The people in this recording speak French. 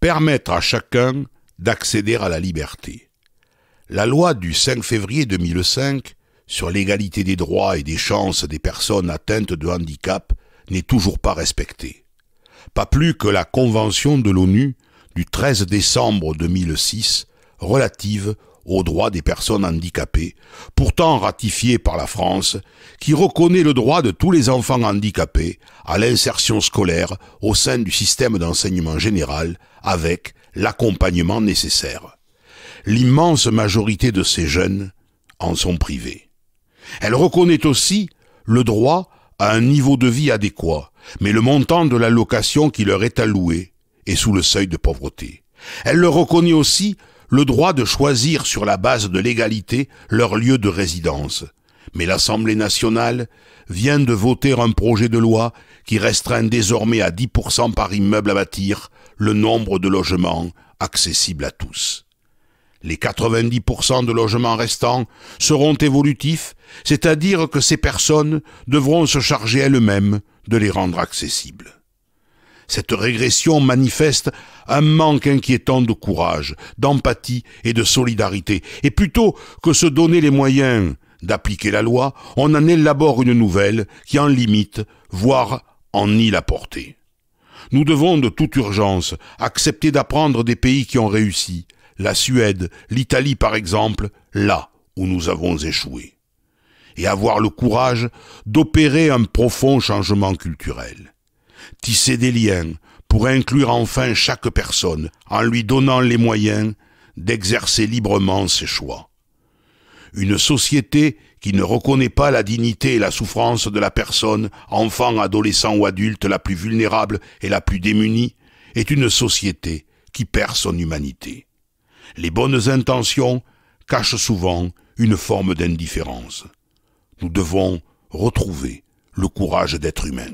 permettre à chacun d'accéder à la liberté. La loi du 5 février 2005 sur l'égalité des droits et des chances des personnes atteintes de handicap n'est toujours pas respectée. Pas plus que la Convention de l'ONU du 13 décembre 2006 relative aux droits des personnes handicapées, pourtant ratifiée par la France, qui reconnaît le droit de tous les enfants handicapés à l'insertion scolaire au sein du système d'enseignement général avec l'accompagnement nécessaire. L'immense majorité de ces jeunes en sont privés. Elle reconnaît aussi le droit à un niveau de vie adéquat, mais le montant de l'allocation qui leur est allouée est sous le seuil de pauvreté. Elle le reconnaît aussi le droit de choisir sur la base de l'égalité leur lieu de résidence. Mais l'Assemblée nationale vient de voter un projet de loi qui restreint désormais à 10% par immeuble à bâtir le nombre de logements accessibles à tous. Les 90% de logements restants seront évolutifs, c'est-à-dire que ces personnes devront se charger elles-mêmes de les rendre accessibles. Cette régression manifeste un manque inquiétant de courage, d'empathie et de solidarité. Et plutôt que se donner les moyens d'appliquer la loi, on en élabore une nouvelle qui en limite, voire en nie la portée. Nous devons de toute urgence accepter d'apprendre des pays qui ont réussi, la Suède, l'Italie par exemple, là où nous avons échoué, et avoir le courage d'opérer un profond changement culturel tisser des liens pour inclure enfin chaque personne en lui donnant les moyens d'exercer librement ses choix. Une société qui ne reconnaît pas la dignité et la souffrance de la personne, enfant, adolescent ou adulte, la plus vulnérable et la plus démunie, est une société qui perd son humanité. Les bonnes intentions cachent souvent une forme d'indifférence. Nous devons retrouver le courage d'être humain.